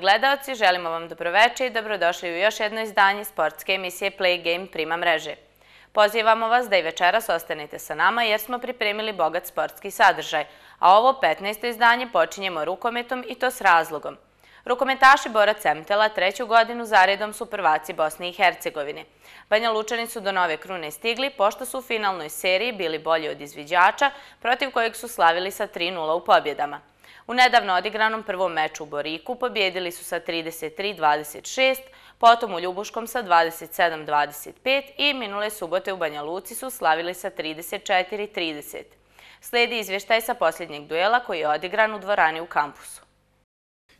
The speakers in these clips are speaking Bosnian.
gledalci, želimo vam dobroveče i dobrodošli u još jedno izdanje sportske emisije Play Game Prima mreže. Pozivamo vas da i večeras ostanete sa nama jer smo pripremili bogat sportski sadržaj, a ovo 15. izdanje počinjemo rukometom i to s razlogom. Rukometaši Bora Cemtela treću godinu zaredom su prvaci Bosne i Hercegovine. Banja Lučani su do nove krune stigli pošto su u finalnoj seriji bili bolji od izviđača protiv kojeg su slavili sa 3-0 u pobjedama. U nedavno odigranom prvom meču u Boriku pobjedili su sa 33-26, potom u Ljubuškom sa 27-25 i minule subote u Banja Luci su slavili sa 34-30. Slijedi izvještaj sa posljednjeg duela koji je odigran u dvorani u kampusu.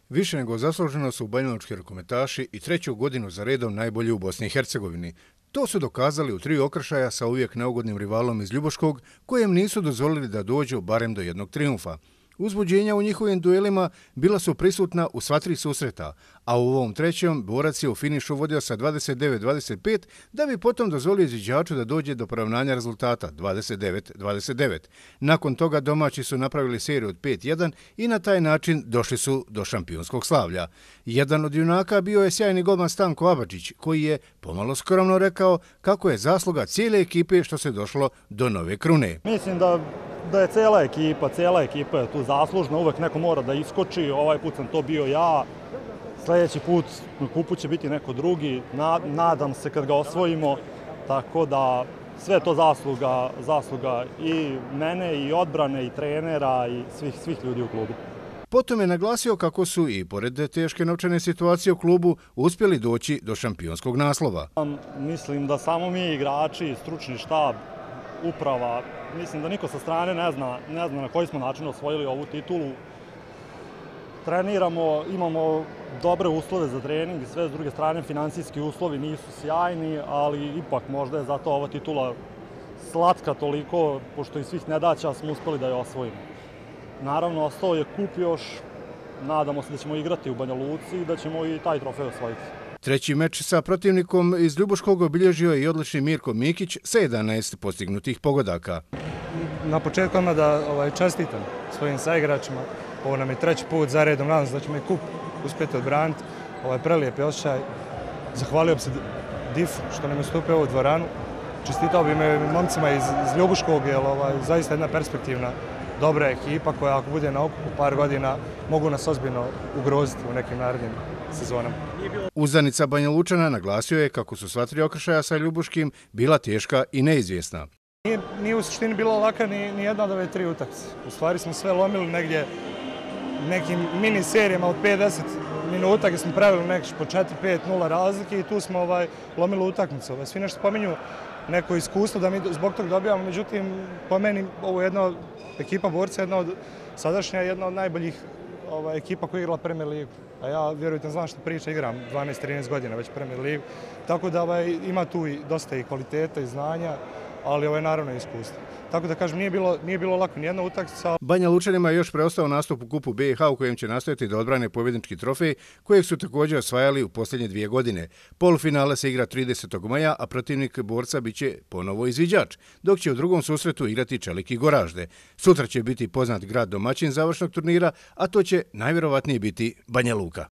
Više nego zasluženo su banjaločki rekometaši i treću godinu za redom najbolji u Bosni i Hercegovini. To su dokazali u tri okršaja sa uvijek neugodnim rivalom iz Ljuboškog, kojem nisu dozvolili da dođu barem do jednog triumfa. Uzbuđenja u njihovim duelima bila su prisutna u sva tri susreta, a u ovom trećem borac je u finišu vodio sa 29-25 da bi potom dozvolio izviđaču da dođe do poravnanja rezultata 29-29. Nakon toga domaći su napravili seriju od 5-1 i na taj način došli su do šampionskog slavlja. Jedan od junaka bio je sjajni golman Stanko Abadžić koji je pomalo skromno rekao kako je zasluga cijele ekipe što se došlo do nove krune. Mislim da da je cela ekipa, cela ekipa je tu zaslužna, uvek neko mora da iskoči, ovaj put sam to bio ja, sledeći put na kupu će biti neko drugi, nadam se kad ga osvojimo, tako da sve to zasluga, zasluga i mene i odbrane i trenera i svih, svih ljudi u klubu. Potom je naglasio kako su i pored teške novčane situacije u klubu uspjeli doći do šampionskog naslova. Mislim da samo mi igrači stručni štab uprava. Mislim da niko sa strane ne zna, ne zna na koji smo način osvojili ovu titulu. Treniramo, imamo dobre uslove za trening i sve s druge strane, financijski uslovi nisu sjajni, ali ipak možda je zato ova titula slatka toliko, pošto iz svih nedaća smo uspeli da je osvojimo. Naravno, ostao je kup još, nadamo se da ćemo igrati u Banja Luci i da ćemo i taj trofej osvojiti. Treći meč sa protivnikom iz Ljubuškog obilježio je i odlični Mirko Mikić sa 11 postignutih pogodaka. Na početku ima da ovaj, čestitam svojim saigračima. Ovo nam je treći put za redom. Nadam se da će me kup uspjeti odbraniti. Ovo je prelijep osjećaj. Zahvalio bi se DIF što nam je stupio u dvoranu. Čestitao bi me momcima iz Ljubuškog, jer ovo ovaj, je zaista jedna perspektivna dobra ekipa koja ako bude na okupu par godina mogu nas ozbiljno ugroziti u nekim narednjima sezonom. Uzanica Banja Lučana naglasio je kako su sva tri okršaja sa Ljubuškim bila teška i neizvjesna. Nije, nije u suštini bila laka ni, ni jedna od ove tri utakce. U stvari smo sve lomili negdje nekim mini serijama od 50 minuta gdje smo pravili nekako po 4-5-0 razlike i tu smo ovaj, lomili utakmicu. Ovaj, svi nešto spominju neko iskustvo da mi zbog toga dobijamo, međutim, po meni ovo je jedna ekipa borca, jedna od sadašnja, jedna od najboljih Ovaj, ekipa koja je igrala Premier Ligu. A ja, vjerujte, znam što priča, igram 12-13 godina već Premier Ligu. Tako da ovaj, ima tu i dosta i kvaliteta i znanja, ali ovo ovaj, je naravno iskustvo. Tako da kažem, nije bilo, nije bilo lako nijedna utakmica. Banja Lučanima je još preostao nastup u kupu BiH u kojem će nastaviti da odbrane pobjednički trofej kojeg su također osvajali u posljednje dvije godine. Polufinale se igra 30. maja, a protivnik borca bit će ponovo izviđač, dok će u drugom susretu igrati Čelik i Goražde. Sutra će biti poznat grad domaćin završnog turnira, a to će najvjerovatnije biti Banja Luka.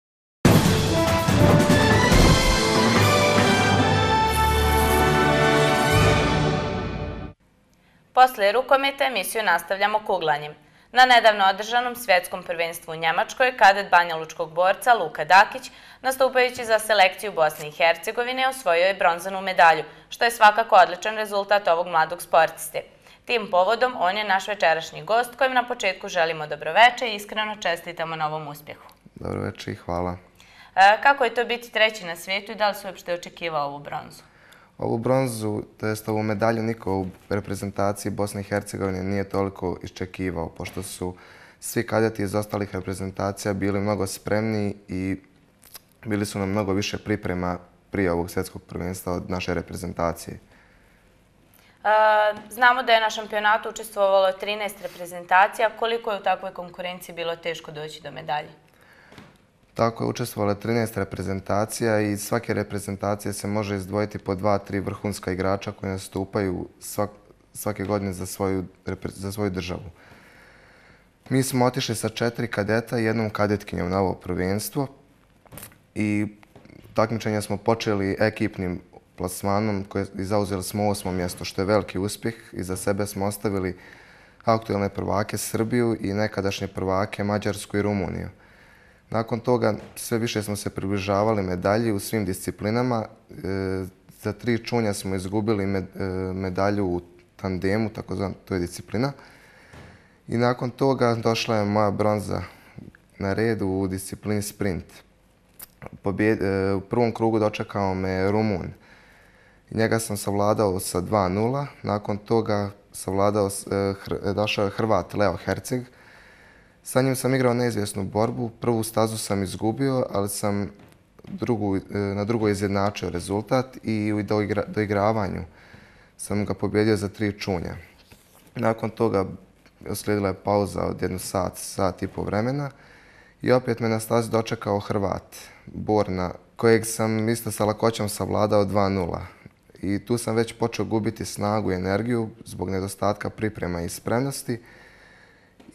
Posle rukometa emisiju nastavljamo kuglanjem. Na nedavno održanom svjetskom prvenstvu u Njemačkoj kadet banjalučkog borca Luka Dakić, nastupajući za selekciju Bosne i Hercegovine, osvojio je bronzanu medalju, što je svakako odličan rezultat ovog mladog sportiste. Tim povodom on je naš večerašnji gost kojim na početku želimo dobroveče i iskreno čestitamo na ovom uspjehu. Dobroveče i hvala. E, kako je to biti treći na svijetu i da li se uopšte očekivao ovu bronzu? ovu bronzu, to jest ovu medalju, niko u reprezentaciji Bosne i Hercegovine nije toliko iščekivao, pošto su svi kadeti iz ostalih reprezentacija bili mnogo spremni i bili su nam mnogo više priprema prije ovog svjetskog prvenstva od naše reprezentacije. Znamo da je na šampionatu učestvovalo 13 reprezentacija. Koliko je u takvoj konkurenciji bilo teško doći do medalje? Tako je učestvovala 13 reprezentacija i svake reprezentacije se može izdvojiti po dva, tri vrhunska igrača koji nastupaju svake godine za svoju državu. Mi smo otišli sa četiri kadeta i jednom kadetkinjom na ovo prvenstvo i takmičenja smo počeli ekipnim plasmanom i zauzeli smo osmo mjesto, što je veliki uspjeh. I za sebe smo ostavili aktualne prvake Srbiju i nekadašnje prvake Mađarsku i Rumuniju. Nakon toga sve više smo se približavali medalji u svim disciplinama. E, za tri čunja smo izgubili e, medalju u tandemu, tako takozvan to je disciplina. I nakon toga došla je moja bronza na redu u disciplini sprint. E, u prvom krugu dočekao me Rumun. Njega sam savladao sa 2-0. Nakon toga došao je Hrvat Leo Herceg. Sa njim sam igrao neizvjesnu borbu. Prvu stazu sam izgubio, ali sam drugu, e, na drugoj izjednačio rezultat i u doigra, doigravanju sam ga pobjedio za tri čunja. Nakon toga slijedila je pauza od jednu sat, sat i po vremena i opet me na stazi dočekao Hrvat, Borna, kojeg sam isto sa lakoćom savladao 2-0. I tu sam već počeo gubiti snagu i energiju zbog nedostatka priprema i spremnosti.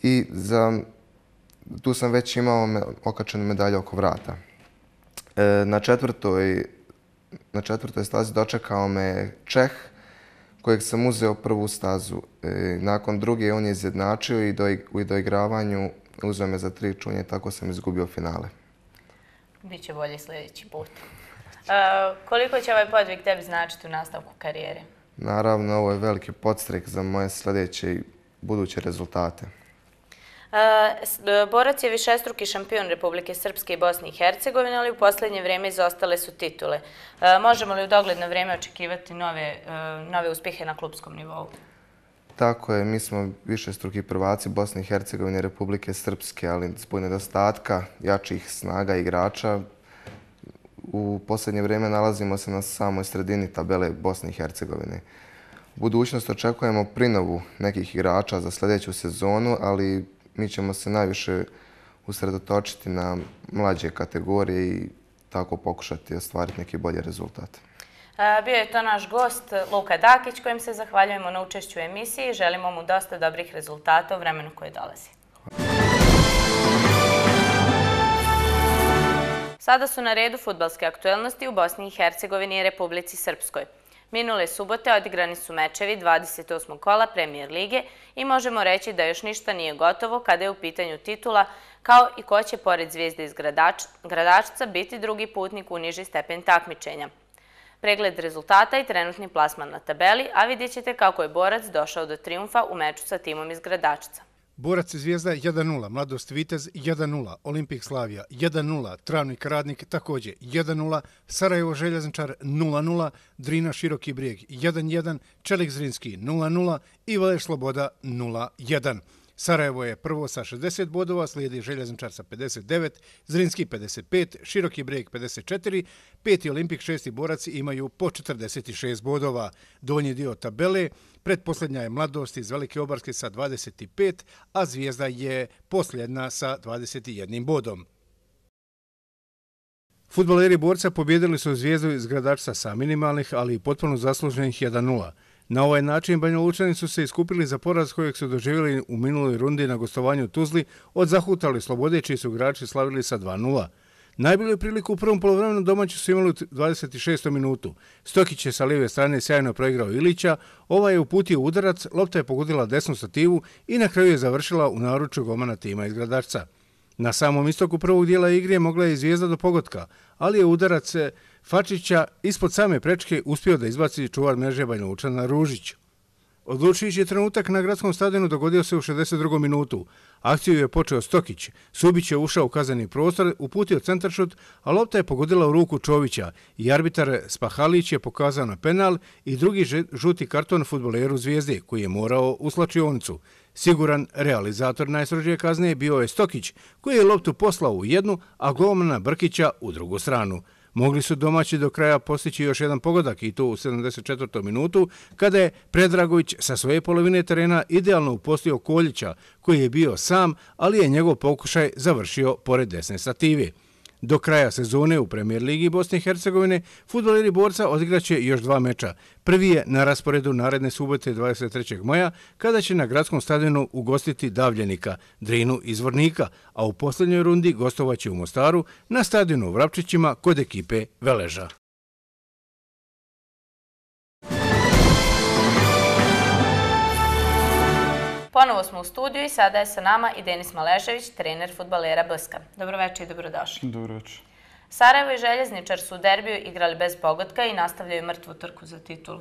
I za tu sam već imao me, okačenu medalju oko vrata. E, na, četvrtoj, na četvrtoj stazi dočekao me Čeh, kojeg sam uzeo prvu stazu. E, nakon druge on je izjednačio i do, u doigravanju uzeo me za tri čunje, tako sam izgubio finale. Biće bolje sljedeći put. E, koliko će ovaj podvig tebi značiti u nastavku karijere? Naravno, ovo je veliki podstrek za moje sljedeće i buduće rezultate. E, e, borac je višestruki šampion Republike Srpske i Bosne i Hercegovine, ali u posljednje vreme izostale su titule. E, možemo li u dogledno vreme očekivati nove uspjehe na klubskom nivou? Tako je, mi smo višestruki prvaci Bosne i Hercegovine i Republike Srpske, ali zbog nedostatka jačih snaga igrača, u posljednje vrijeme nalazimo se na samoj sredini tabele Bosne i Hercegovine. U budućnost očekujemo prinovu nekih igrača za sljedeću sezonu, ali mi ćemo se najviše usredotočiti na mlađe kategorije i tako pokušati ostvariti neki bolje rezultate. Bio je to naš gost Luka Dakić kojim se zahvaljujemo na učešću u emisiji i želimo mu dosta dobrih rezultata u vremenu koje dolazi. Sada su na redu futbalske aktuelnosti u Bosni i Hercegovini i Republici Srpskoj. Minule subote odigrani su mečevi 28. kola Premier Lige i možemo reći da još ništa nije gotovo kada je u pitanju titula, kao i ko će pored zvijezde iz gradačca biti drugi putnik u niži stepen takmičenja. Pregled rezultata i trenutni plasman na tabeli, a vidjet ćete kako je borac došao do triumfa u meču sa timom iz gradačca. Borac i Zvijezda 1-0, Mladost Vitez 1-0, Olimpik Slavija 1-0, Travnik Radnik također 1-0, Sarajevo Željezničar 0-0, Drina Široki Brijeg 1-1, Čelik Zrinski 0-0 i Valeš Sloboda 0-1. Sarajevo je prvo sa 60 bodova, slijedi Željezničar sa 59, Zrinski 55, Široki breg 54, peti olimpik šesti boraci imaju po 46 bodova. Donji dio tabele, predposljednja je mladost iz Velike obarske sa 25, a zvijezda je posljedna sa 21 bodom. Futbaleri borca pobjedili su zvijezdu iz gradača sa minimalnih, ali i potpuno zasluženih 1-0. Na ovaj način Banja Lučani su se iskupili za poraz kojeg su doživjeli u minuloj rundi na gostovanju Tuzli od zahutali slobode čiji su igrači slavili sa 2-0. Najbolju priliku u prvom polovremenu domaću su imali u 26. minutu. Stokić je sa lijeve strane sjajno proigrao Ilića, ovaj je uputio udarac, lopta je pogodila desnu stativu i na kraju je završila u naručju gomana tima iz Gradarca. Na samom istoku prvog dijela igre mogla je i zvijezda do pogotka, ali je udarac se Fačića ispod same prečke uspio da izbaci čuvar mreže Banjovučana Ružić. Odlučujući trenutak na gradskom stadionu dogodio se u 62. minutu. Akciju je počeo Stokić. Subić je ušao u kazani prostor, uputio centaršut, a lopta je pogodila u ruku Čovića i arbitar Spahalić je pokazao na penal i drugi žuti karton futboleru Zvijezde koji je morao u slačionicu. Siguran realizator najsrođe kazne bio je Stokić koji je loptu poslao u jednu, a golmana Brkića u drugu stranu. Mogli su domaći do kraja postići još jedan pogodak i to u 74. minutu kada je Predragović sa svoje polovine terena idealno upostio Koljića koji je bio sam, ali je njegov pokušaj završio pored desne stative. Do kraja sezone u Premier Ligi Bosne i Hercegovine futboleri borca odigraće još dva meča. Prvi je na rasporedu naredne subote 23. maja, kada će na gradskom stadionu ugostiti davljenika Drinu Izvornika, a u posljednjoj rundi gostovaće u Mostaru na stadionu u Vrapčićima kod ekipe Veleža. Ponovo smo u studiju i sada je sa nama i Denis Malešević, trener futbalera Bska. Dobroveče i dobrodošli. Dobroveče. Sarajevo i Željezničar su u derbiju igrali bez pogotka i nastavljaju mrtvu trku za titul.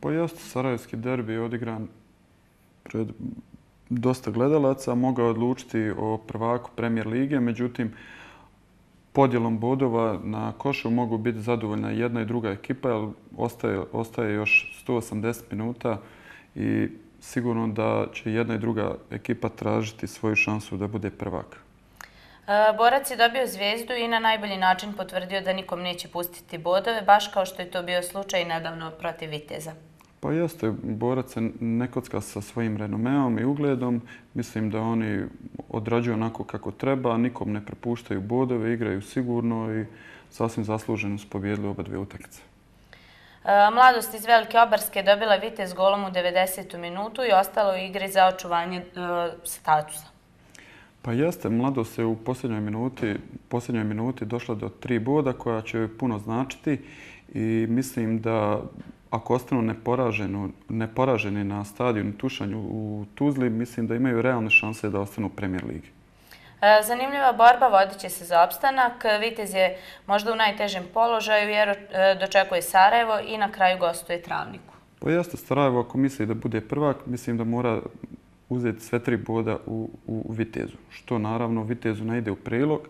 Pa jeste, Sarajevski derbi je odigran pred dosta gledalaca, mogao odlučiti o prvaku premijer lige, međutim, podjelom bodova na košu mogu biti zadovoljna jedna i druga ekipa, jer ostaje, ostaje još 180 minuta i sigurno da će jedna i druga ekipa tražiti svoju šansu da bude prvak. E, borac je dobio zvijezdu i na najbolji način potvrdio da nikom neće pustiti bodove, baš kao što je to bio slučaj nedavno protiv Viteza. Pa jeste, Borac se ne kocka sa svojim renomeom i ugledom. Mislim da oni odrađuju onako kako treba, nikom ne prepuštaju bodove, igraju sigurno i sasvim zasluženo su pobjedili oba dvije utakmice. E, mladost iz Velike Obarske dobila vitez golom u 90. minutu i ostalo u igri za očuvanje e, statusa. Pa jeste, Mladost je u posljednjoj minuti došla do tri boda koja će joj puno značiti i mislim da ako ostanu neporaženi na stadionu Tušanju u Tuzli, mislim da imaju realne šanse da ostanu u Premier Ligi. E, zanimljiva borba vodit će se za opstanak. Vitez je možda u najtežem položaju jer e, dočekuje Sarajevo i na kraju gostuje Travniku. Pa jeste Sarajevo ako misli da bude prvak, mislim da mora uzeti sve tri boda u, u Vitezu. Što naravno Vitezu ne ide u prilog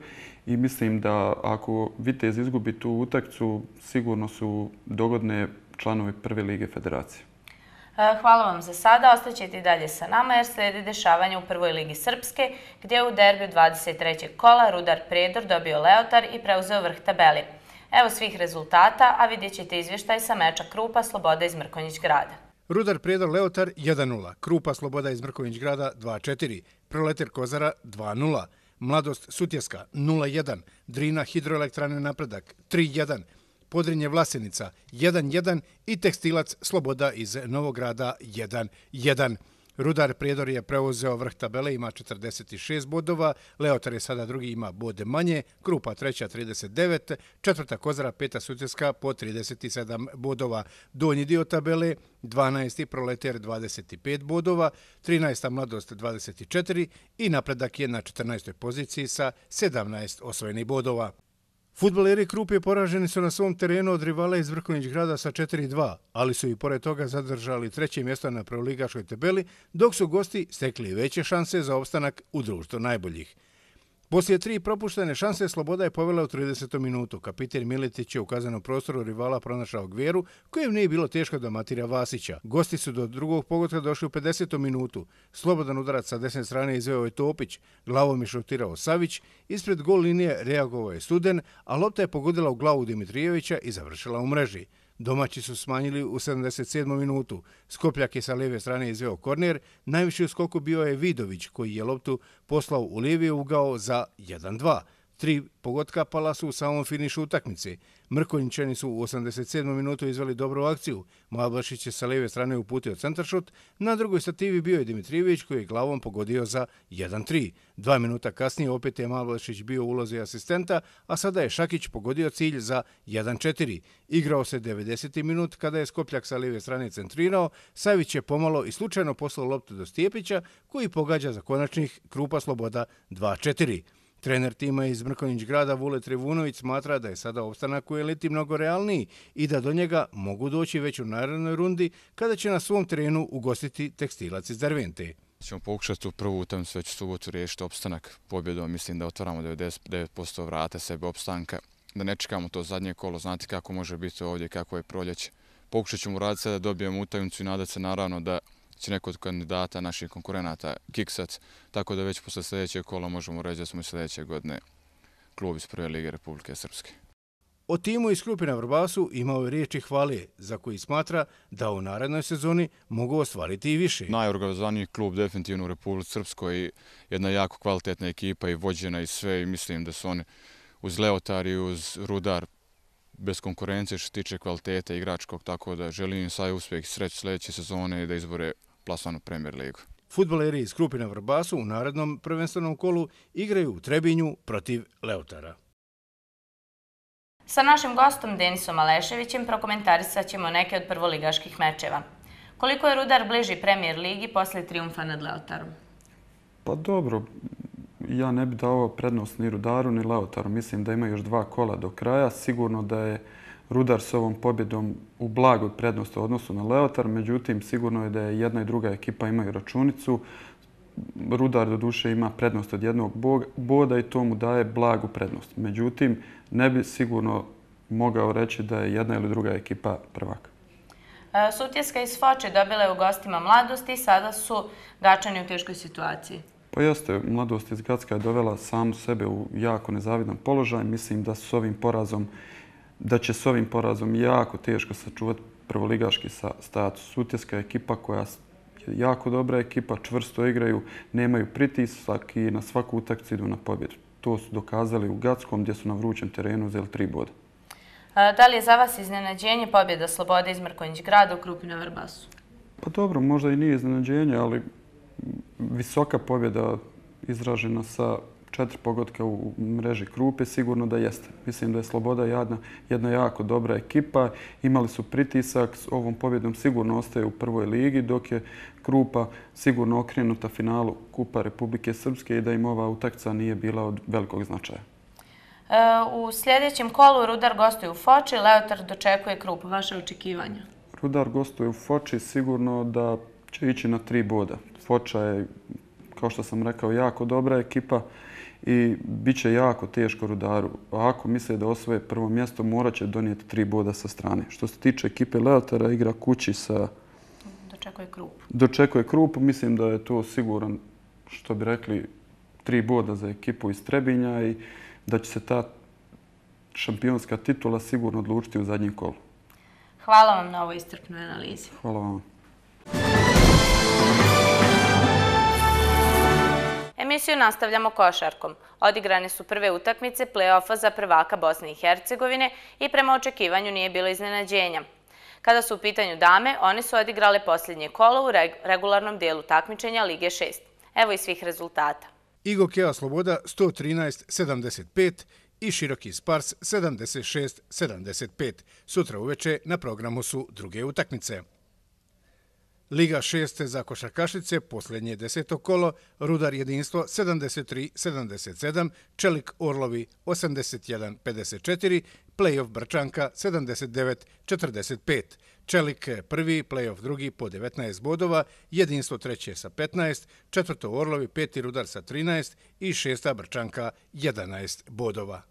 i mislim da ako Vitez izgubi tu utakcu, sigurno su dogodne članovi prve lige federacije. E, hvala vam za sada, ostaćete i dalje sa nama jer slijede dešavanje u prvoj ligi Srpske gdje je u derbiju 23. kola Rudar Predor dobio Leotar i preuzeo vrh tabeli. Evo svih rezultata, a vidjet ćete izvještaj sa meča Krupa Sloboda iz Mrkonjić grada. Rudar Predor Leotar 1-0, Krupa Sloboda iz Mrkonjić grada 2-4, Proleter Kozara 2-0, Mladost Sutjeska 0-1, Drina Hidroelektrane Napredak 3 Podrinje Vlasenica 1-1 i tekstilac Sloboda iz Novograda 1-1. Rudar Prijedor je preuzeo vrh tabele, ima 46 bodova, Leotar je sada drugi, ima bode manje, Krupa treća 39, četvrta Kozara, peta Sutjeska po 37 bodova. Donji dio tabele 12. Proleter 25 bodova, 13. Mladost 24 i napredak je na 14. poziciji sa 17 osvojenih bodova. Futbaleri Krupe poraženi su na svom terenu od rivala iz Vrkonić grada sa 4-2, ali su i pored toga zadržali treće mjesto na prvoligaškoj tabeli, dok su gosti stekli veće šanse za opstanak u društvu najboljih. Poslije tri propuštene šanse Sloboda je povela u 30. minutu. Kapiter Miletić je u kazanom prostoru rivala pronašao Gveru, kojem nije bilo teško da matira Vasića. Gosti su do drugog pogotka došli u 50. minutu. Slobodan udarac sa desne strane izveo je Topić, glavom je šutirao Savić, ispred gol linije reagovao je Studen, a lopta je pogodila u glavu Dimitrijevića i završila u mreži. Domaći su smanjili u 77. minutu. Skopljak je sa lijeve strane izveo korner. Najviše u skoku bio je Vidović koji je loptu poslao u lijevi ugao za 1-2 tri pogotka pala su u samom finišu utakmice. Mrkonjićani su u 87. minutu izvali dobru akciju. Mladošić je sa leve strane uputio centaršut. Na drugoj stativi bio je Dimitrijević koji je glavom pogodio za 1-3. Dva minuta kasnije opet je Mladošić bio u ulozi asistenta, a sada je Šakić pogodio cilj za 1-4. Igrao se 90. minut kada je Skopljak sa leve strane centrirao. Savić je pomalo i slučajno poslao loptu do Stjepića koji pogađa za konačnih krupa sloboda 2-4. Trener tima iz Mrkonjić grada Vule Trevunović smatra da je sada opstanak u eliti mnogo realniji i da do njega mogu doći već u narednoj rundi kada će na svom trenu ugostiti tekstilac iz Dervente. Čemo pokušati u prvu utavnicu već u subotu riješiti opstanak pobjedom. Mislim da otvaramo 99% vrata sebe opstanka. Da ne čekamo to zadnje kolo, znate kako može biti ovdje, kako je proljeće. Pokušat ćemo raditi sada da dobijemo utavnicu i nadati se naravno da će neko od kandidata naših konkurenata kiksat, tako da već posle sljedećeg kola možemo reći da smo sljedeće godine klub iz Prve Lige Republike Srpske. O timu iz na Vrbasu imao je riječi hvale za koji smatra da u narednoj sezoni mogu ostvariti i više. Najorganizovaniji klub definitivno u Republike Srpskoj, jedna jako kvalitetna ekipa i vođena i sve i mislim da su oni uz Leotar i uz Rudar bez konkurencije što se tiče kvalitete igračkog, tako da želim im saj uspjeh i sreć sljedeće sezone i da izbore plasman u Premier Ligu. Futboleri iz Krupina Vrbasu u narednom prvenstvenom kolu igraju u Trebinju protiv Leotara. Sa našim gostom Denisom Aleševićem prokomentarisat ćemo neke od prvoligaških mečeva. Koliko je Rudar bliži Premier Ligi posle triumfa nad Leotarom? Pa dobro, ja ne bi dao prednost ni Rudaru ni Leotaru. Mislim da ima još dva kola do kraja. Sigurno da je Rudar s ovom pobjedom u blagoj prednosti u odnosu na Leotar, međutim sigurno je da je jedna i druga ekipa imaju računicu. Rudar do duše ima prednost od jednog boda i to mu daje blagu prednost. Međutim, ne bi sigurno mogao reći da je jedna ili druga ekipa prvaka. E, Sutjeska i Sfoče dobile u gostima mladosti i sada su gačani u teškoj situaciji. Pa jeste, mladost iz Gacka je dovela sam sebe u jako nezavidan položaj. Mislim da su s ovim porazom da će s ovim porazom jako teško sačuvati prvoligaški status. Utjeska je ekipa koja je jako dobra ekipa, čvrsto igraju, nemaju pritisak i na svaku utakcu idu na pobjedu. To su dokazali u Gackom gdje su na vrućem terenu uzeli tri boda. Da li je za vas iznenađenje pobjeda Slobode iz Mrkonjić grada u Krupi na Vrbasu? Pa dobro, možda i nije iznenađenje, ali visoka pobjeda izražena sa četiri pogotka u mreži Krupe, sigurno da jeste. Mislim da je Sloboda jedna jako dobra ekipa. Imali su pritisak, s ovom pobjedom sigurno ostaje u prvoj ligi, dok je Krupa sigurno okrenuta finalu Kupa Republike Srpske i da im ova utakca nije bila od velikog značaja. E, u sljedećem kolu Rudar gostuje u Foči, Leotar dočekuje Krupu. Vaše očekivanja? Rudar gostuje u Foči sigurno da će ići na tri boda. Foča je, kao što sam rekao, jako dobra ekipa i bit će jako teško rudaru. Ako misle da osvoje prvo mjesto, morat će donijeti tri boda sa strane. Što se tiče ekipe Leotara, igra kući sa... Dočekuje krup. Dočekuje krup. Mislim da je to siguran, što bi rekli, tri boda za ekipu iz Trebinja i da će se ta šampionska titula sigurno odlučiti u zadnjem kolu. Hvala vam na ovoj istrpnoj analizi. Hvala vam. Emisiju nastavljamo košarkom. Odigrane su prve utakmice play-offa za prvaka Bosne i Hercegovine i prema očekivanju nije bilo iznenađenja. Kada su u pitanju dame, one su odigrale posljednje kolo u regularnom dijelu takmičenja Lige 6. Evo i svih rezultata. Igo Keva Sloboda 113.75 i Široki Spars 76.75. Sutra uveče na programu su druge utakmice. Liga 6 za Košarkašice, posljednje deseto kolo, Rudar jedinstvo 73-77, Čelik Orlovi 81-54, playoff Brčanka 79-45. Čelik prvi, playoff drugi po 19 bodova, jedinstvo treće sa 15, četvrto Orlovi, peti Rudar sa 13 i šesta Brčanka 11 bodova.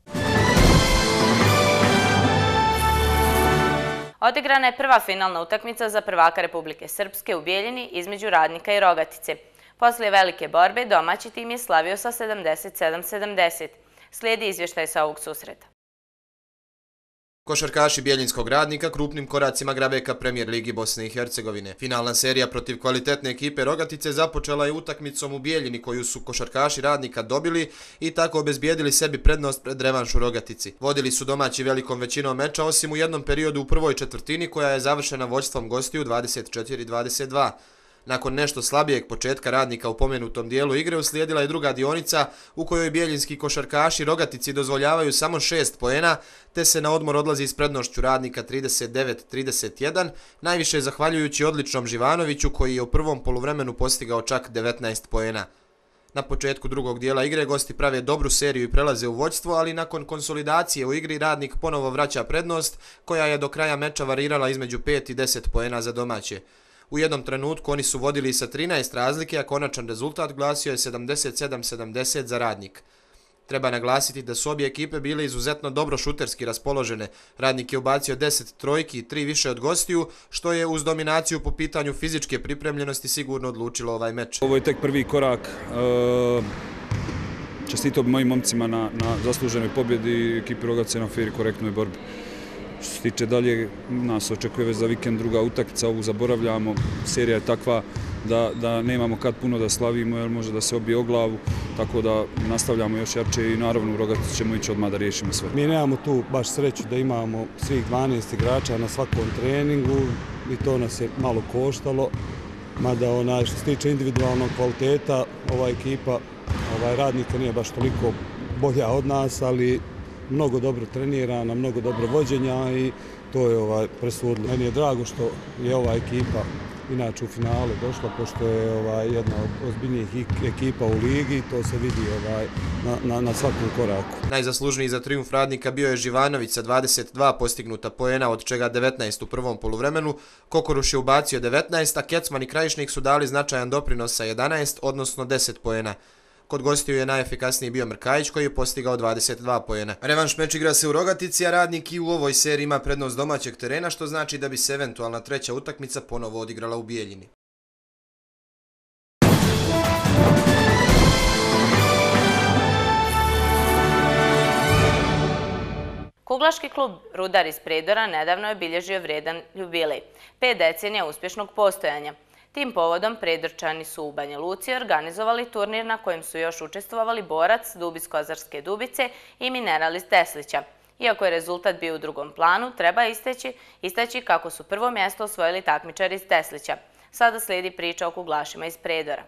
odigrana je prva finalna utakmica za prvaka Republike Srpske u Bijeljini između Radnika i Rogatice. Poslije velike borbe domaći tim je slavio sa 77-70. Slijedi izvještaj sa ovog susreta. Košarkaši Bjeljinskog radnika krupnim koracima grabe ka premijer Ligi Bosne i Hercegovine. Finalna serija protiv kvalitetne ekipe Rogatice započela je utakmicom u Bjeljini koju su košarkaši radnika dobili i tako obezbijedili sebi prednost pred revanšu Rogatici. Vodili su domaći velikom većinom meča osim u jednom periodu u prvoj četvrtini koja je završena voćstvom gostiju 24-22. Nakon nešto slabijeg početka radnika u pomenutom dijelu igre uslijedila je druga dionica u kojoj bijeljinski košarkaši rogatici dozvoljavaju samo šest pojena, te se na odmor odlazi s prednošću radnika 39-31, najviše zahvaljujući odličnom Živanoviću koji je u prvom poluvremenu postigao čak 19 pojena. Na početku drugog dijela igre gosti prave dobru seriju i prelaze u voćstvo, ali nakon konsolidacije u igri radnik ponovo vraća prednost koja je do kraja meča varirala između 5 i 10 pojena za domaće. U jednom trenutku oni su vodili sa 13 razlike, a konačan rezultat glasio je 77-70 za radnik. Treba naglasiti da su obje ekipe bile izuzetno dobro šuterski raspoložene. Radnik je ubacio 10 trojki i tri više od gostiju, što je uz dominaciju po pitanju fizičke pripremljenosti sigurno odlučilo ovaj meč. Ovo je tek prvi korak. Čestito mojim momcima na zasluženoj pobjedi i ekipi Rogace na fair i korektnoj borbi. Što se tiče dalje, nas očekuje već za vikend druga utakmica, ovu zaboravljamo, serija je takva da nemamo kad puno da slavimo, jer može da se obije o glavu, tako da nastavljamo još jače i naravno u Rogatici ćemo ići odmah da riješimo sve. Mi nemamo tu baš sreću da imamo svih 12 igrača na svakom treningu i to nas je malo koštalo, mada što se tiče individualnog kvaliteta, ova ekipa ovaj radnika nije baš toliko bolja od nas, ali mnogo dobro trenirana, mnogo dobro vođenja i to je ovaj presudno. Meni je drago što je ova ekipa inače u finalu došla, pošto je ovaj, jedna od ozbiljnijih ekipa u ligi, to se vidi ovaj, na, na, na svakom koraku. Najzaslužniji za triumf radnika bio je Živanović sa 22 postignuta poena, od čega 19 u prvom poluvremenu. Kokoruš je ubacio 19, a Kecman i Krajišnik su dali značajan doprinos sa 11, odnosno 10 poena. Kod gostiju je najefikasniji bio Mrkajić koji je postigao 22 pojene. Revanš meč igra se u Rogatici, a radnik i u ovoj seriji ima prednost domaćeg terena, što znači da bi se eventualna treća utakmica ponovo odigrala u Bijeljini. Kuglaški klub Rudar iz Predora nedavno je bilježio vredan ljubilej. Pet decenija uspješnog postojanja. Tim povodom predrčani su u Banja Luci organizovali turnir na kojem su još učestvovali borac Dubis Kozarske Dubice i Mineralist Teslića. Iako je rezultat bio u drugom planu, treba isteći kako su prvo mjesto osvojili takmičar iz Teslića. Sada slijedi priča o kuglašima iz Predora.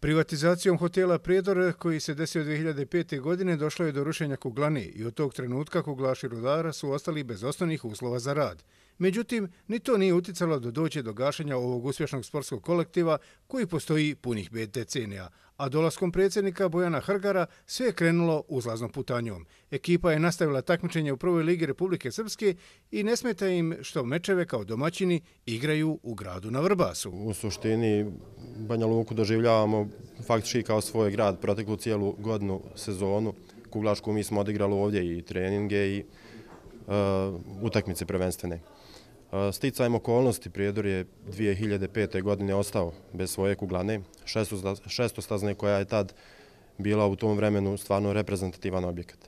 Privatizacijom hotela Predor, koji se desio 2005. godine, došlo je do rušenja kuglani i od tog trenutka kuglaši rudara su ostali bez osnovnih uslova za rad. Međutim, ni to nije uticalo do doće do gašenja ovog uspješnog sportskog kolektiva koji postoji punih pet decenija, a dolaskom predsjednika Bojana Hrgara sve je krenulo uzlaznom putanjom. Ekipa je nastavila takmičenje u Prvoj ligi Republike Srpske i ne smeta im što mečeve kao domaćini igraju u gradu na Vrbasu. U suštini Banja Luku doživljavamo faktički kao svoj grad proteklu cijelu godinu sezonu. Kuglašku mi smo odigrali ovdje i treninge i e, utakmice prvenstvene. Sticajem okolnosti, Prijedor je 2005. godine ostao bez svoje kuglane, šestostazne koja je tad bila u tom vremenu stvarno reprezentativan objekat.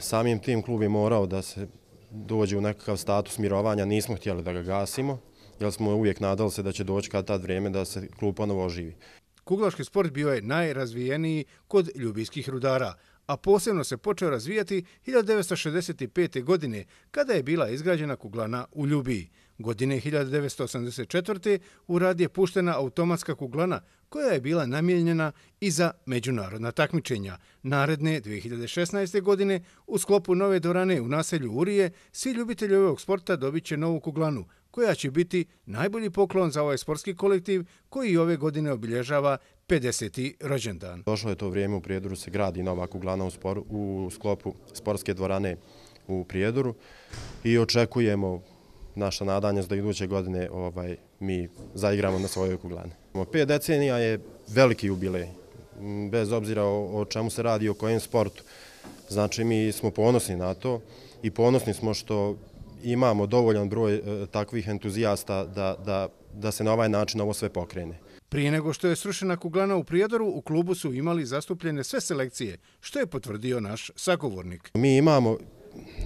Samim tim klub je morao da se dođe u nekakav status mirovanja, nismo htjeli da ga gasimo, jer smo uvijek nadali se da će doći kad tad vrijeme da se klub ponovo oživi. Kuglaški sport bio je najrazvijeniji kod ljubijskih rudara, a posebno se počeo razvijati 1965. godine, kada je bila izgrađena kuglana u Ljubiji. Godine 1984. u rad je puštena automatska kuglana koja je bila namijenjena i za međunarodna takmičenja. Naredne 2016. godine u sklopu nove dorane u naselju Urije svi ljubitelji ovog sporta dobit će novu kuglanu koja će biti najbolji poklon za ovaj sportski kolektiv koji ove godine obilježava 50. rođendan. Došlo je to vrijeme u Prijedoru se gradi nova kuglana u, u sklopu sportske dvorane u Prijedoru i očekujemo naša nadanja za iduće godine ovaj mi zaigramo na svojoj kuglani. 5 decenija je veliki jubilej, bez obzira o, čemu se radi, o kojem sportu. Znači mi smo ponosni na to i ponosni smo što imamo dovoljan broj e, takvih entuzijasta da, da, da se na ovaj način ovo sve pokrene. Prije nego što je srušena kuglana u Prijedoru, u klubu su imali zastupljene sve selekcije, što je potvrdio naš sagovornik. Mi imamo,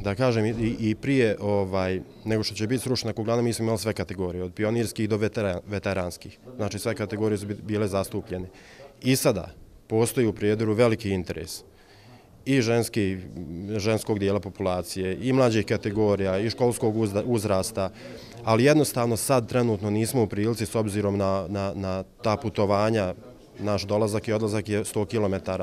da kažem, i prije ovaj, nego što će biti srušena kuglana, mi smo imali sve kategorije, od pionirskih do veteranskih. Znači sve kategorije su bile zastupljene. I sada postoji u Prijedoru veliki interes i ženski, ženskog dijela populacije, i mlađih kategorija, i školskog uzrasta, ali jednostavno sad trenutno nismo u prilici s obzirom na, na, na ta putovanja, naš dolazak i odlazak je 100 km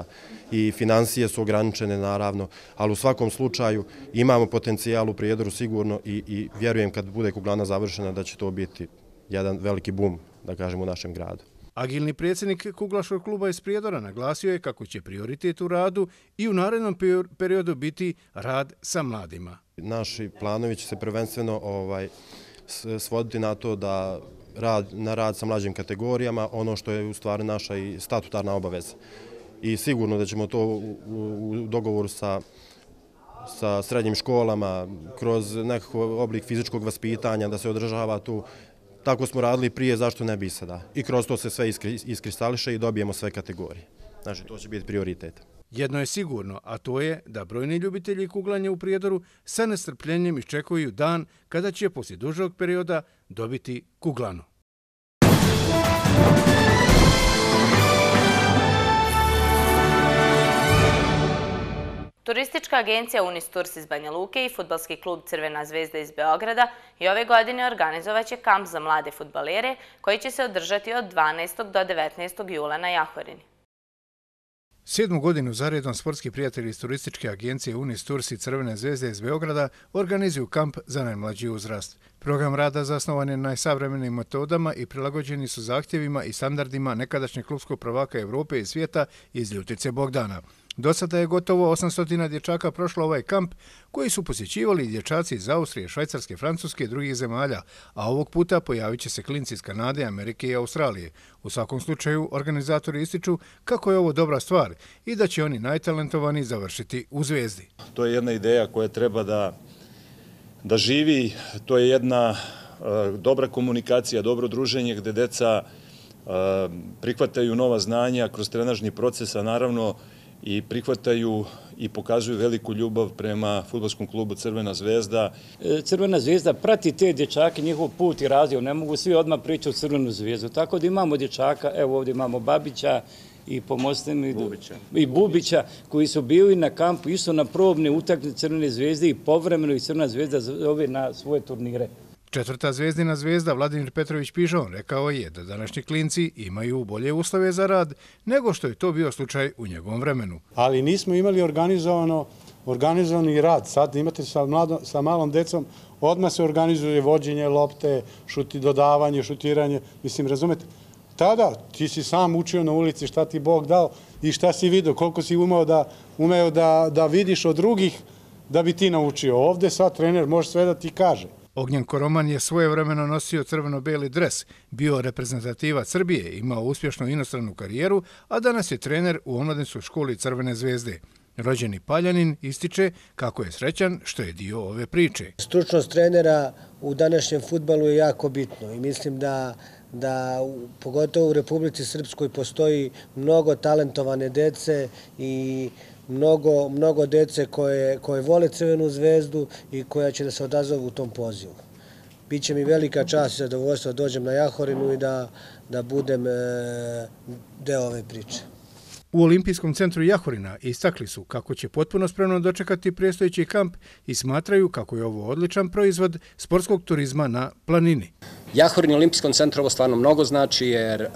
i financije su ograničene naravno, ali u svakom slučaju imamo potencijal u prijedoru sigurno i, i vjerujem kad bude kuglana završena da će to biti jedan veliki bum da kažem u našem gradu. Agilni predsjednik Kuglaškog kluba iz Prijedora naglasio je kako će prioritet u radu i u narednom periodu biti rad sa mladima. Naši planovi će se prvenstveno ovaj, svoditi na to da rad, na rad sa mlađim kategorijama, ono što je u stvari naša i statutarna obaveza. I sigurno da ćemo to u, u, dogovoru sa sa srednjim školama, kroz nekakav oblik fizičkog vaspitanja, da se održava tu tako smo radili prije, zašto ne bi sada. I kroz to se sve iskristališe i dobijemo sve kategorije. Znači, to će biti prioritet. Jedno je sigurno, a to je da brojni ljubitelji kuglanja u Prijedoru sa nestrpljenjem iščekuju dan kada će poslije dužog perioda dobiti kuglanu. Turistička agencija Unis Unisturs iz Banja Luke i futbalski klub Crvena zvezda iz Beograda i ove godine organizovaće kamp za mlade futbalere koji će se održati od 12. do 19. jula na Jahorini. Sjednu godinu zaredom sportski prijatelji iz turističke agencije Unisturs i Crvene zvezde iz Beograda organizuju kamp za najmlađi uzrast. Program rada zasnovan je na najsavremenim metodama i prilagođeni su zahtjevima i standardima nekadašnjeg klubskog prvaka Evrope i svijeta iz Ljutice Bogdana. Do sada je gotovo 800 dječaka prošlo ovaj kamp koji su posjećivali dječaci iz Austrije, Švajcarske, Francuske i drugih zemalja, a ovog puta pojavit će se klinci iz Kanade, Amerike i Australije. U svakom slučaju, organizatori ističu kako je ovo dobra stvar i da će oni najtalentovani završiti u zvezdi. To je jedna ideja koja treba da, da živi, to je jedna e, dobra komunikacija, dobro druženje gdje deca e, prihvataju nova znanja kroz trenažni proces, a naravno i prihvataju i pokazuju veliku ljubav prema futbolskom klubu Crvena zvezda. E, Crvena zvezda prati te dječake, njihov put i razdijel, ne mogu svi odmah pričati o Crvenu zvezdu. Tako da imamo dječaka, evo ovdje imamo Babića, i pomoste i Bubića koji su bili na kampu isto na probne utakmice Crvene zvezde i povremeno i Crvena zvezda zove na svoje turnire. Četvrta zvezdina zvezda Vladimir Petrović Pižon rekao je da današnji klinci imaju bolje uslove za rad nego što je to bio slučaj u njegovom vremenu. Ali nismo imali organizovani rad. Sad imate sa malom decom, odmah se organizuje vođenje lopte, dodavanje, šutiranje. Mislim, razumete, tada ti si sam učio na ulici šta ti Bog dao i šta si vidio, koliko si umeo da vidiš od drugih da bi ti naučio. Ovde sad trener može sve da ti kaže. Ognjen Koroman je svoje vremeno nosio crveno-beli dres, bio reprezentativa Srbije, imao uspješnu inostranu karijeru, a danas je trener u omladinskoj školi Crvene zvezde. Rođeni Paljanin ističe kako je srećan što je dio ove priče. Stručnost trenera u današnjem futbalu je jako bitno i mislim da da pogotovo u Republici Srpskoj postoji mnogo talentovane dece i mnogo, mnogo dece koje, koje vole Crvenu zvezdu i koja će da se odazove u tom pozivu. Biće mi velika čast i zadovoljstvo da dođem na Jahorinu i da, da budem e, deo ove priče. U Olimpijskom centru Jahorina istakli su kako će potpuno spremno dočekati prestojići kamp i smatraju kako je ovo odličan proizvod sportskog turizma na planini. Jahorin i Olimpijskom centru ovo stvarno mnogo znači jer e,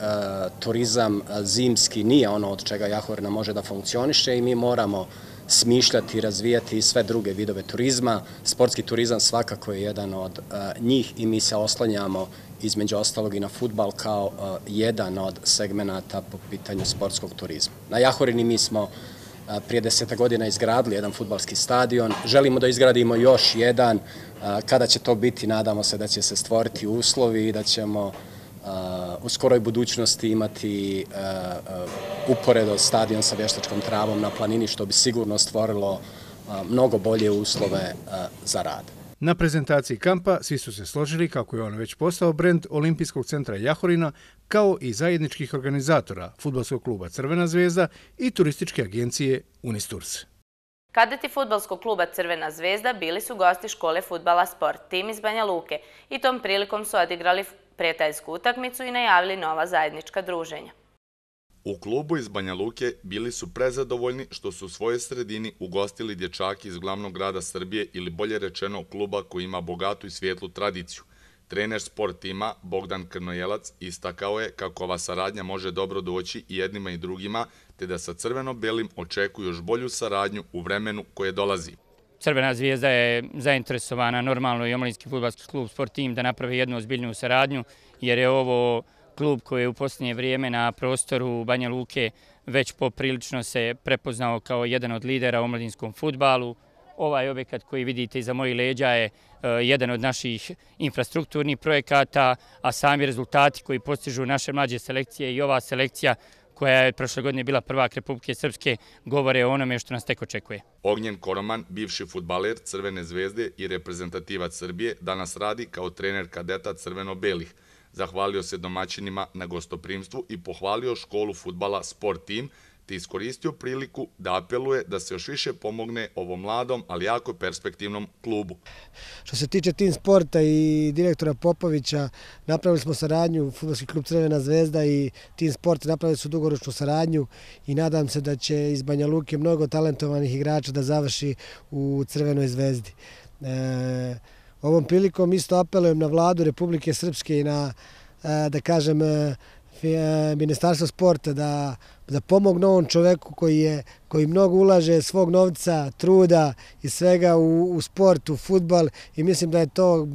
turizam zimski nije ono od čega Jahorina može da funkcioniše i mi moramo smišljati i razvijati sve druge vidove turizma. Sportski turizam svakako je jedan od e, njih i mi se oslanjamo između ostalog i na futbal kao e, jedan od segmenata po pitanju sportskog turizma. Na Jahorini mi smo e, prije deseta godina izgradili jedan futbalski stadion, želimo da izgradimo još jedan, e, kada će to biti nadamo se da će se stvoriti uslovi i da ćemo u skoroj budućnosti imati uporedo stadion sa vještačkom travom na planini što bi sigurno stvorilo mnogo bolje uslove za rade. Na prezentaciji kampa svi su se složili kako je on već postao brend Olimpijskog centra Jahorina kao i zajedničkih organizatora Futbolskog kluba Crvena zvezda i turističke agencije Unisturs. Kadeti futbalskog kluba Crvena zvezda bili su gosti škole futbala Sport Team iz Banja Luke i tom prilikom su odigrali pretajsku utakmicu i najavili nova zajednička druženja. U klubu iz Banja Luke bili su prezadovoljni što su u svojoj sredini ugostili dječaki iz glavnog grada Srbije ili bolje rečeno kluba koji ima bogatu i svijetlu tradiciju. Trener sport tima Bogdan Krnojelac istakao je kako ova saradnja može dobro doći i jednima i drugima te da sa crveno-belim očekuju još bolju saradnju u vremenu koje dolazi. Crvena zvijezda je zainteresovana normalno i omalinski futbalski klub sport tim da napravi jednu ozbiljnu saradnju jer je ovo klub koji je u posljednje vrijeme na prostoru Banja Luke već poprilično se prepoznao kao jedan od lidera u mladinskom futbalu. Ovaj objekat koji vidite iza mojih leđa je e, jedan od naših infrastrukturnih projekata, a sami rezultati koji postižu naše mlađe selekcije i ova selekcija koja je prošle godine bila prva Republike Srpske, govore o onome što nas tek očekuje. Ognjen Koroman, bivši futbaler Crvene zvezde i reprezentativac Srbije, danas radi kao trener kadeta Crveno-Belih. Zahvalio se domaćinima na gostoprimstvu i pohvalio školu futbala Sport Team, te iskoristio priliku da apeluje da se još više pomogne ovom mladom, ali jako perspektivnom klubu. Što se tiče Team sporta i direktora Popovića, napravili smo saradnju, futbolski klub Crvena zvezda i Team sport napravili su dugoročnu saradnju i nadam se da će iz Banja Luke mnogo talentovanih igrača da završi u Crvenoj zvezdi. E, Ovom prilikom isto apelujem na vladu Republike Srpske i na, e, da kažem, e, e, Ministarstvo sporta da pomognu ovom čoveku koji mnogo ulaže svog novca, truda i svega u sport, u futbal i mislim da je to...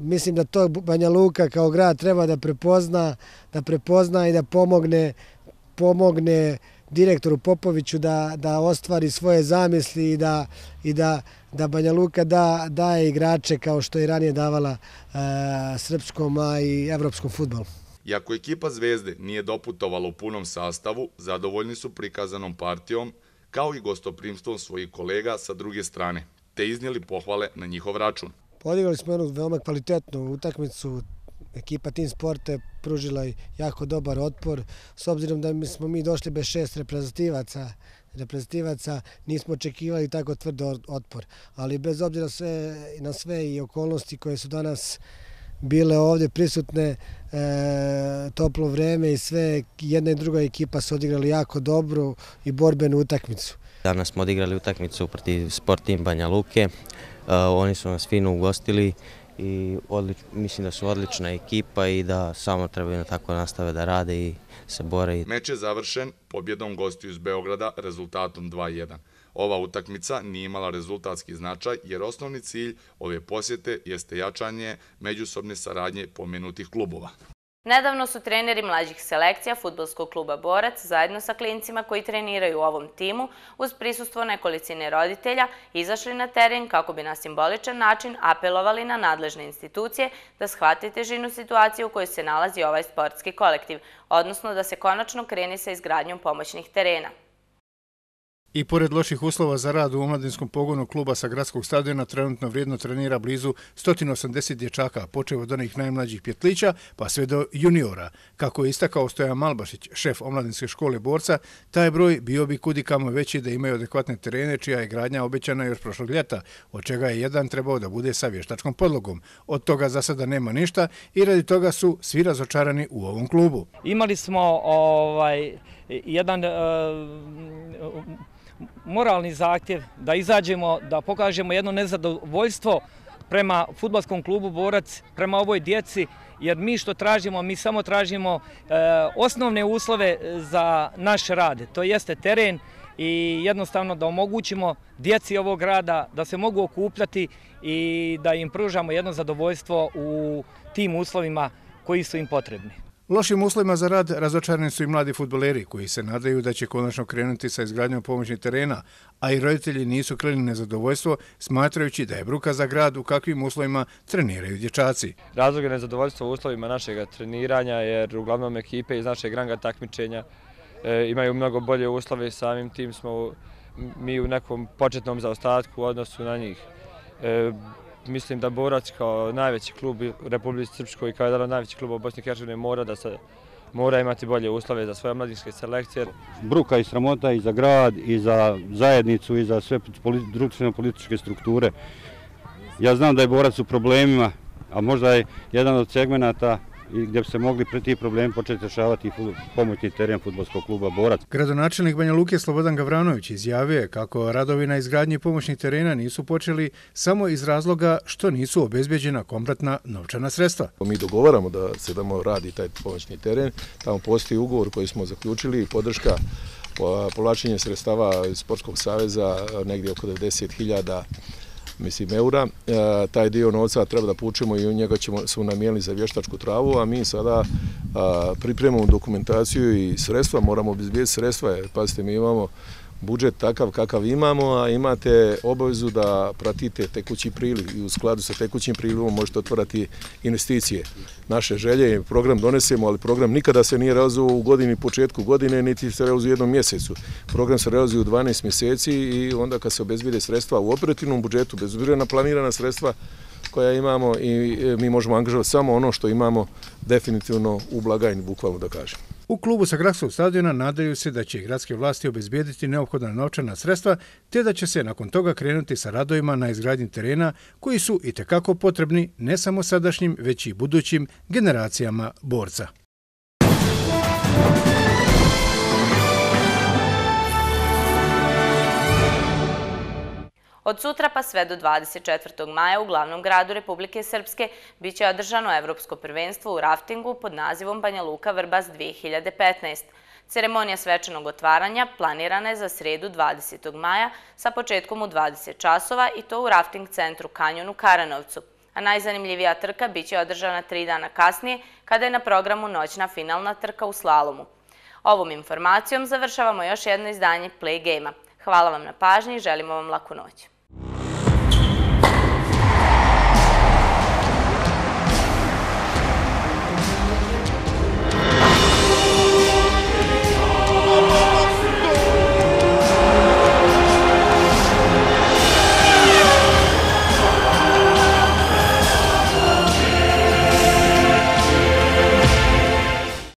Mislim da to Banja Luka kao grad treba da prepozna i da pomogne direktoru Popoviću da, da ostvari svoje zamisli i da, i da, da Banja Luka da, daje igrače kao što je ranije davala e, srpskom a i evropskom futbolu. Iako ekipa Zvezde nije doputovala u punom sastavu, zadovoljni su prikazanom partijom kao i gostoprimstvom svojih kolega sa druge strane, te iznijeli pohvale na njihov račun. Podigali smo jednu veoma kvalitetnu utakmicu, ekipa Team Sporta je pružila jako dobar otpor. S obzirom da smo mi došli bez šest reprezentativaca, reprezentativaca, nismo očekivali tako tvrd otpor. Ali bez obzira sve, na sve i okolnosti koje su danas bile ovdje prisutne, e, toplo vreme i sve, jedna i druga ekipa su odigrali jako dobru i borbenu utakmicu. Danas smo odigrali utakmicu protiv Sport Team Banja Luke. E, oni su nas fino ugostili i odlič, mislim da su odlična ekipa i da samo trebaju na tako nastave da rade i se bore. Meč je završen pobjedom gostiju iz Beograda rezultatom 2-1. Ova utakmica nije imala rezultatski značaj jer osnovni cilj ove posjete jeste jačanje međusobne saradnje pomenutih klubova. Nedavno su treneri mlađih selekcija futbolskog kluba Borac zajedno sa klincima koji treniraju u ovom timu uz prisustvo nekolicine roditelja izašli na teren kako bi na simboličan način apelovali na nadležne institucije da shvate težinu situacije u kojoj se nalazi ovaj sportski kolektiv, odnosno da se konačno kreni sa izgradnjom pomoćnih terena. I pored loših uslova za rad u omladinskom pogonu kluba sa gradskog stadiona trenutno vrijedno trenira blizu 180 dječaka, počeo od onih najmlađih pjetlića pa sve do juniora. Kako je istakao Stojan Malbašić, šef omladinske škole borca, taj broj bio bi kudikamo veći da imaju adekvatne terene čija je gradnja obećana još prošlog ljeta, od čega je jedan trebao da bude sa vještačkom podlogom. Od toga za sada nema ništa i radi toga su svi razočarani u ovom klubu. Imali smo ovaj, jedan e, moralni zahtjev da izađemo, da pokažemo jedno nezadovoljstvo prema futbolskom klubu Borac, prema ovoj djeci, jer mi što tražimo, mi samo tražimo e, osnovne uslove za naš rad. To jeste teren i jednostavno da omogućimo djeci ovog rada da se mogu okupljati i da im pružamo jedno zadovoljstvo u tim uslovima koji su im potrebni. Lošim uslovima za rad razočarani su i mladi futboleri koji se nadaju da će konačno krenuti sa izgradnjom pomoćnih terena, a i roditelji nisu krenili nezadovoljstvo smatrajući da je bruka za grad u kakvim uslovima treniraju dječaci. Razlog je nezadovoljstvo u uslovima našeg treniranja jer uglavnom ekipe iz našeg ranga takmičenja e, imaju mnogo bolje uslove i samim tim smo mi u nekom početnom zaostatku u odnosu na njih. E, mislim da Borac kao najveći klub Republike Republici i kao jedan od najvećih kluba u Bosni i Hercegovini mora da se mora imati bolje uslove za svoje mladinske selekcije. Bruka i sramota i za grad i za zajednicu i za sve društveno političke strukture. Ja znam da je Borac u problemima, a možda je jedan od segmenata gdje bi se mogli pre ti problemi početi rešavati pomoći teren futbolskog kluba Borac. Gradonačelnik Banja Luke Slobodan Gavranović izjavio je kako radovi na izgradnji pomoćnih terena nisu počeli samo iz razloga što nisu obezbjeđena kompletna novčana sredstva. Mi dogovaramo da se damo radi taj pomoćni teren. Tamo postoji ugovor koji smo zaključili i podrška povlačenje sredstava Sportskog saveza negdje oko 10.000 mislim, eura. E, taj dio novca treba da pučemo i njega ćemo su namijeli za vještačku travu, a mi sada e, pripremamo dokumentaciju i sredstva, moramo obizbijeti sredstva, pazite, mi imamo budžet takav kakav imamo, a imate obavezu da pratite tekući priliv i u skladu sa tekućim prilivom možete otvorati investicije. Naše želje i program donesemo, ali program nikada se nije realizuo u godini početku godine, niti se realizuje u jednom mjesecu. Program se realizuje u 12 mjeseci i onda kad se obezbide sredstva u operativnom budžetu, bezbirena planirana sredstva, koja imamo i e, mi možemo angažovati samo ono što imamo definitivno u blagajni, bukvalno da kažem. U klubu sa gradskog stadiona nadaju se da će gradske vlasti obezbijediti neophodna novčana sredstva, te da će se nakon toga krenuti sa radovima na izgradnji terena koji su i tekako potrebni ne samo sadašnjim, već i budućim generacijama borca. Od sutra pa sve do 24. maja u glavnom gradu Republike Srpske bit će održano Evropsko prvenstvo u raftingu pod nazivom Banja Luka Vrbas 2015. Ceremonija svečanog otvaranja planirana je za sredu 20. maja sa početkom u 20 časova i to u rafting centru Kanjonu Karanovcu. A najzanimljivija trka bit će održana tri dana kasnije kada je na programu noćna finalna trka u slalomu. Ovom informacijom završavamo još jedno izdanje Play Game-a. Hvala vam na pažnji i želimo vam laku noću.